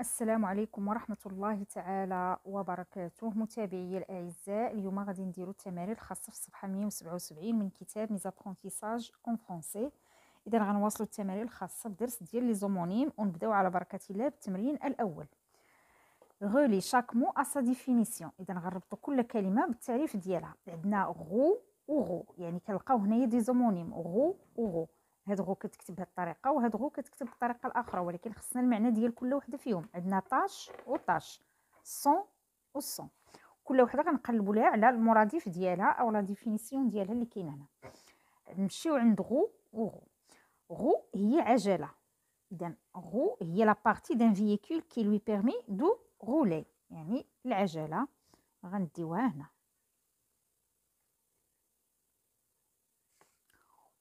السلام عليكم ورحمة الله تعالى وبركاته متابعي الأعزاء اليوم غادي نديرو التمارين الخاصة في الصفحة 177 من كتاب ميز ابرونتيساج اون فرونسي إذا غنواصلو التمارين الخاصة بدرس ديال لي زومونيم ونبداو على بركة الله بالتمرين الأول غولي شاك مو أ سا ديفينيسيون إذا غنربطو كل كلمة بالتعريف ديالها عندنا غو وغو يعني كنلقاو هنايا دي زومونيم غو وغو هاد غو كتكتب بهاد الطريقه وهاد غو كتكتب بالطريقه الاخرى ولكن خصنا المعنى ديال كل وحده فيهم عندنا طاش وطاش سون وسون كل وحده غنقلبوا ليها على المرادف ديالها او لا ديفينيسيون ديالها اللي كاينه هنا نمشيو عند غو وغو غو هي عجله اذا غو هي لا بارتي دان فييكول كي لوي بيرمي دو غولي يعني العجله غنديوها هنا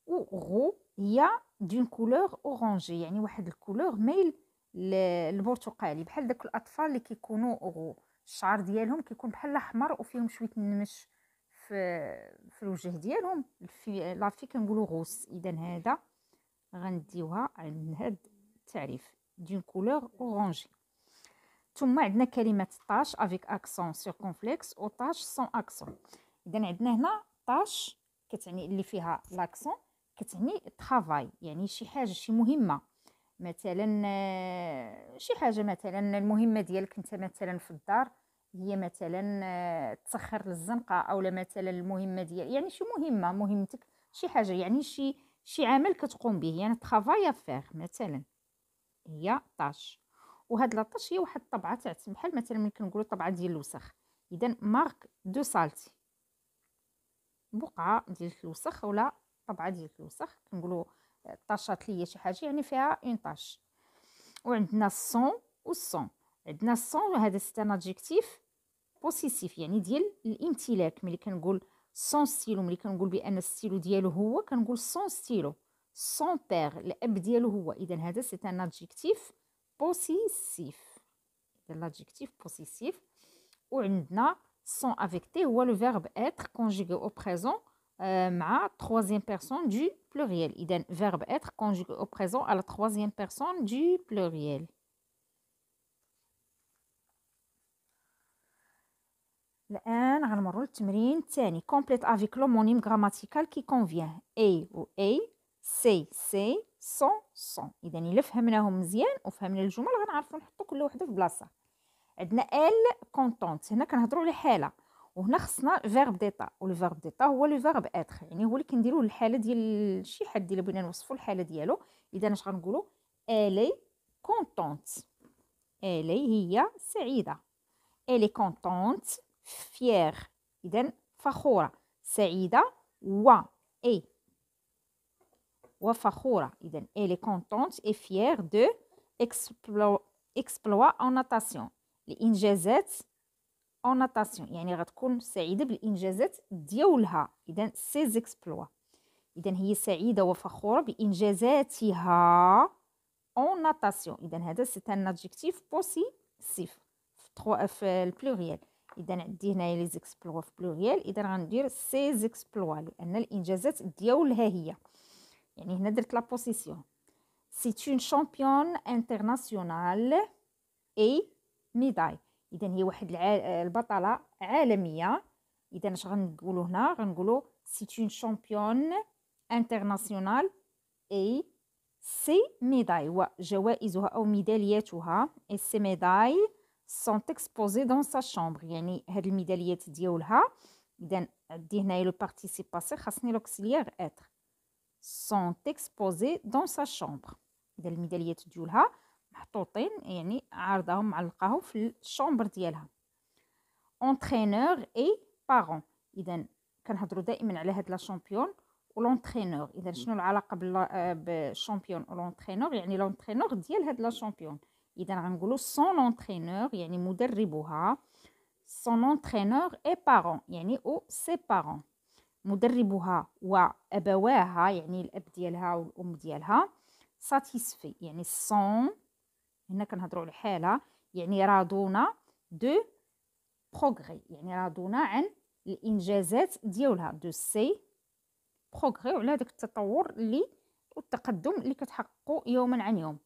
و غو هي دون كولور اورانجي يعني واحد الكولور مايل البرتقالي بحال داك الاطفال اللي كيكونوا اورو الشعر ديالهم كيكون بحال احمر وفيهم شويه النمش في في الوجه ديالهم في لافي كنقولوا غوس اذا هذا غنديوها عند هذا التعريف دون كولور اورانجي ثم عندنا كلمه طاش افيك اكسون سيركونفليكس او طاش سون اكسون اذا عندنا هنا طاش كتعني اللي فيها لاكسون كتعني طرافاي يعني شي حاجه شي مهمه مثلا آه، شي حاجه مثلا المهمه ديالك انت مثلا في الدار هي مثلا آه، تسخر للزنقه اولا مثلا المهمه ديال يعني شي مهمه مهمتك شي حاجه يعني شي شي عمل كتقوم به يعني طرافاي افير مثلا هي طاش وهاد لاطاش هي واحد الطبعه تاعت بحال مثلا ملي كنقولوا طبعه ديال الوسخ اذا مارك دو سالتي بقعه ديال الوسخ ولا طبعا ديال الوسخ كنقولوا طاشات ليا شي حاجه يعني فيها اون طاش وعندنا السون والسون عندنا السون هذا سيت ان ادجيكتيف بوسيسيف يعني ديال الامتلاك ملي كنقول سون ستيلو ملي كنقول بان ستيلو ديالو هو كنقول سون ستيلو سون بير الاب ديالو هو اذا هذا سيت ان ادجيكتيف بوسيسيف اذا لادجيكتيف بوسيسيف وعندنا سون افيك تي هو لو فيرب اتر كونجيغي او بريزون مع troisième personne du pluriel إذا verbe être conjugué au présent à la troisième personne du pluriel الآن غنمرو للتمرين الثاني complete avec l'homonyme grammatical qui convient A و A سي سي سون سون إذا إلا فهمناهم مزيان وفهمنا الجمل غنعرفو نحطو كل وحدة في بلاصة عندنا ال كونتونت هنا كنهضرو على حالة وهنا خصنا فيرب ديتا والفيرب ديتا هو لو فيرب اتر يعني هو اللي كنديروا الحاله ديال شي حد الا بغينا نوصفوا الحاله ديالو اذا اش غنقولوا الي كونتونت الي هي سعيده الي كونتونت فيير اذا فخوره سعيده و اي وفخوره اذا الي كونتونت اي فيير دو اكسبلوا اكسبلوا اون ناتاسيون الانجازات اوناتاسيون يعني غتكون سعيده بالانجازات ديالها اذا سي زيكسبلوا اذا هي سعيده وفخوره بانجازاتها اوناتاسيون اذا هذا سي ان ادجيكتيف بوسيسيف في اف البلوريال اذا عندي هنايا لي زيكسبلوا في بلوريال اذا غندير سي زيكسبلوا لان الانجازات ديالها هي يعني هنا درت لا بوسيسيون سي اون شامبيون انترناسيونال اي ميداي اذا هي واحد البطله عالميه اذا اش غنقولوا هنا غنقولوا سي اون شامبيون انترناسيونال اي سي ميداي وجوائزها او ميدالياتها اي سي ميداي سون اكسبوزي دون سا شامبر يعني هاد الميداليات ديالها اذا عندي هنايا لو بارتيسيباسيون خاصني لوكسيليير اتر سون اكسبوزي دون سا شامبر اذا الميداليات ديالها محطوطين يعني عارضاهم معلقاهم في الشومبر ديالها اونترينور اي بارون اذا كنهضروا دائما على هاد لا شامبيون ولونترينور اذا شنو العلاقه بالشامبيون ولونترينور يعني لونترينور ديال هاد لا شامبيون اذا غنقولوا سون لونترينور يعني مدربها سون اونترينور اي بارون يعني او سي بارون مدربها وابواها يعني الاب ديالها والام ديالها ساتيسفي يعني سون هنا كنهضروا على حاله يعني راضونا دو بروغري يعني راضونا عن الانجازات ديالها دو سي بروغري وعلى داك التطور اللي والتقدم اللي كتحققوا يوما عن يوم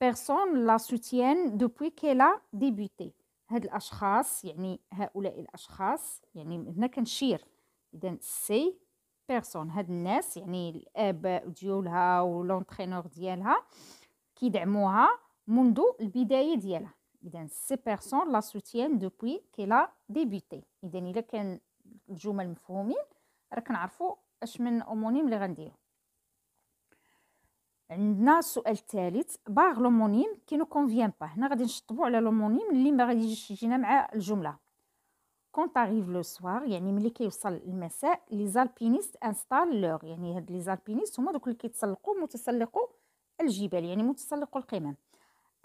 بيرسون لا سوتيان دوبوي كيلا ديبوتي هاد الاشخاص يعني هؤلاء الاشخاص يعني هنا كنشير اذا سي بيرسون هاد الناس يعني الاباء ديالها ولونترينور ديالها كيدعموها منذ البدايه ديالها اذا سي بيرسون لا سوتيان دوبوي كي لا ديبوتي اذا الا كان الجمل مفهومين راه كنعرفوا اش من اومونيم اللي غنديرو عندنا السؤال الثالث باغ لومونيم كي نو كونفيان با هنا غادي نشطبوا على لومونيم اللي ما غاديش يجينا مع الجمله كونت اريف لو سوار يعني ملي كيوصل المساء لي زالبينيست انستال لور يعني هاد لي زالبينيست هما دوك اللي كيتسلقوا متسلقوا الجبال يعني متسلقوا القمم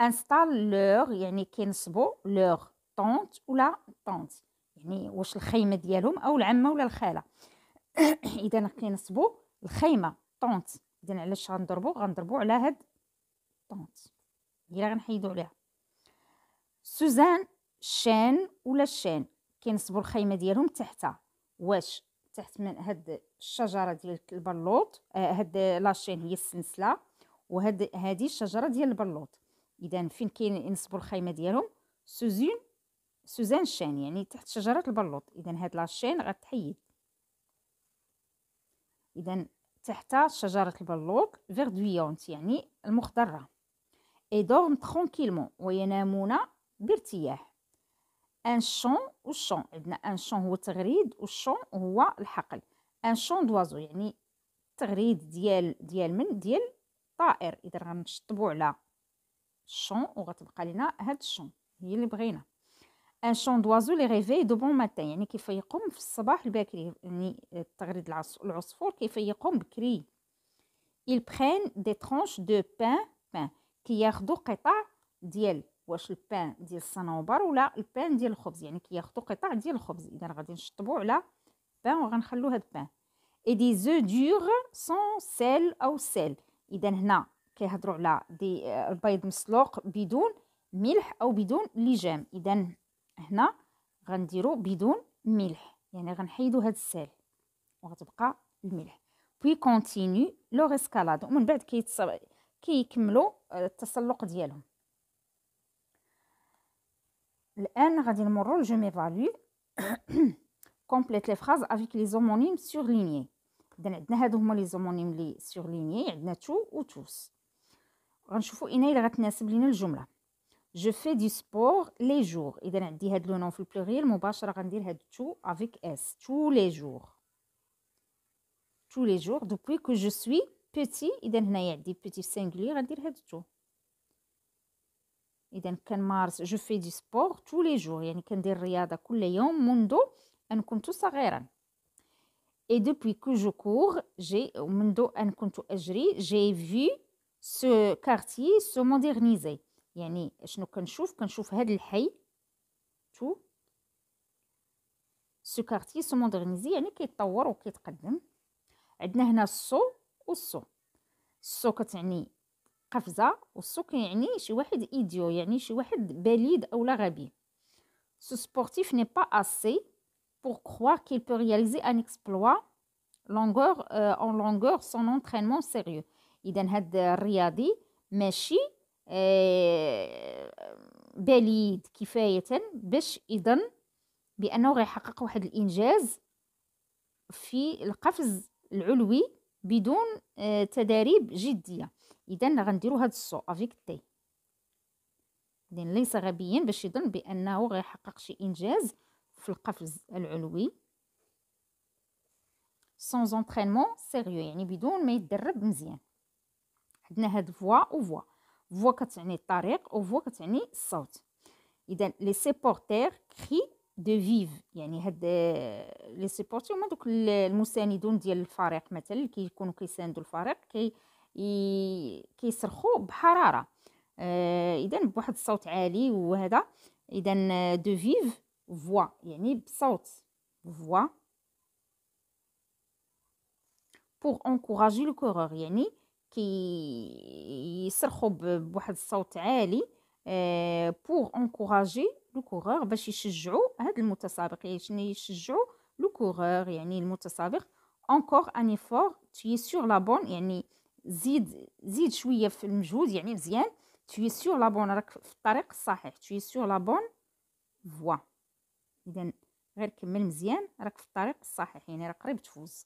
انستال لوغ يعني كينصبوا لوغ طونت ولا طونت يعني واش الخيمه ديالهم او العمه ولا الخاله اذا كينصبوا الخيمه طونت اذا علاش غنضربوا غنضربوا على هاد طونت هي غنحيدو عليها سوزان شان ولا شين كينصبوا الخيمه ديالهم تحتها واش تحت من هاد الشجره ديال البلوط آه هاد لاشين هي السنسله وهاد هادي الشجره ديال البلوط اذا فين كاين ينصبوا الخيمه ديالهم سوزين سوزان شان يعني تحت شجره البلوط اذا هاد لاشين غتحيد اذا تحت شجره البلوط فيردويونت يعني المخضره اي دورم ترونكيلمون وينامون بارتياح ان شون شون عندنا ان شون هو التغريد شون هو الحقل ان شون دوازو يعني تغريد ديال ديال من ديال طائر اذا غنشطبوا على شون وغتبقى لنا هاد الشون هي اللي بغينا ان شون دوازو لي ريفي دو بون ماتان يعني يقوم في الصباح الباكري يعني تغريد العصفور يقوم بكري ils prennent des tranches de pain pain كياخذوا قطع ديال واش البان ديال الصنوبر ولا البان ديال الخبز يعني كياخذوا قطع ديال الخبز اذا غادي نشطبوا على بان وغنخلو هاد بان اي دي زو دور سون سيل او سيل اذا هنا كيهضروا على دي البيض آه، مسلوق بدون ملح او بدون لجام اذا هنا غنديروا بدون ملح يعني غنحيدوا هذا السال وغتبقى الملح بوي كونتينيو لو ريسكالاد ومن بعد كيكملوا آه، التسلق ديالهم الان غادي نمروا لجو فالو كومبليت لي فراز افيك لي زومونيم سورليني اذا عندنا هادو هما لي زومونيم لي سورليني عندنا تو وتوس je fais du sport les jours avec tous les jours tous les jours depuis que je suis petit des jours. je fais du sport tous les jours et depuis que je cours j'ai j'ai vu سو كارتي سو موديرنيزي يعني شنو كنشوف كنشوف هذا الحي تو سو كارتي سو مودرنيزي يعني كيتطور وكيتقدم عندنا هنا السو والسو السو كتعني قفزه والسو كيعني شي واحد ايديو يعني شي واحد بليد اولا غبي سو سبورتيف ني با اسي pour croire qu'il peut réaliser un exploit longueur euh, en longueur son entraînement sérieux اذا هاد الرياضي ماشي آه، بليد كفايه باش يظن بانه غيحقق واحد الانجاز في القفز العلوي بدون آه، تدريب جديه اذا غنديروا هاد الصو افيك تي اذا ليس غبيا باش يظن بانه غيحقق شي انجاز في القفز العلوي sans entraînement sérieux يعني بدون ما يتدرب مزيان عندنا هاد فوا و فوا فوا كتعني الطريق و فوا كتعني الصوت اذا لي سيبورتير كري دو فيف يعني هاد لي سيبورتير هما دوك المساندون ديال الفريق مثلا اللي كيكونوا كيساندوا الفريق كي كيصرخوا بحراره آه اذا بواحد الصوت عالي وهذا اذا دو فيف فوا يعني بصوت فوا pour encourager le coureur يعني كيصرخوا كي بواحد الصوت عالي أه بوغ انكوراجي لو كورور باش يشجعوا هاد المتسابق يعني يشجعوا لو كورور يعني المتسابق انكور ان ايفور تي سور لا بون يعني زيد زيد شويه في المجهود يعني مزيان تي سور لا بون راك في الطريق الصحيح تي سور لا بون فوا اذا غير كمل مزيان راك في الطريق الصحيح يعني راك قريب تفوز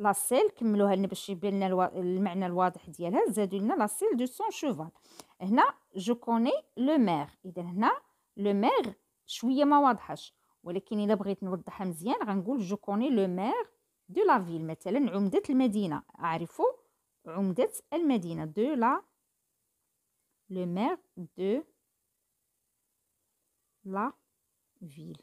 لاسيل كملوها لنا باش يبان لنا الو... المعنى الواضح ديالها زادوا لنا لاسيل دو سون شوفال هنا جو كوني لو ميغ اذا هنا لو ميغ شويه ما واضحش ولكن الا بغيت نوضحها مزيان غنقول جو كوني لو ميغ دو لا فيل مثلا عمده المدينه اعرفوا عمده المدينه دو لا لو ميغ دو لا فيل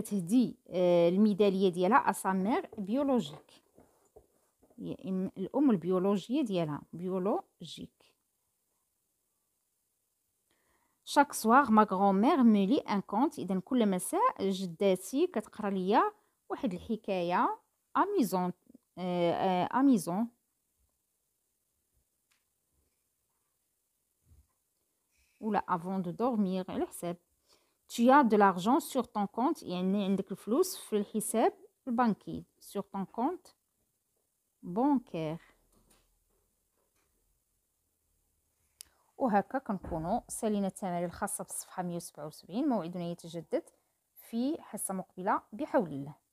كتهدي آه، الميداليه ديالها اسامير بيولوجيك هي الام البيولوجيه ديالها بيولوجيك شاك سوار ما غرومير مولي ان كونت اذا كل مساء جداتي كتقرا ليا واحد الحكايه اميزون اميزون ولا افون دو دورمير على حساب tu as de l'argent sur ton compte il يعني عندك الفلوس في الحساب البنكي sur ton compte bancaire وهكا كنكونوا سالينا التمارين الخاصه بالصفحه 177 موعدنا يتجدد في حصه مقبله بحول الله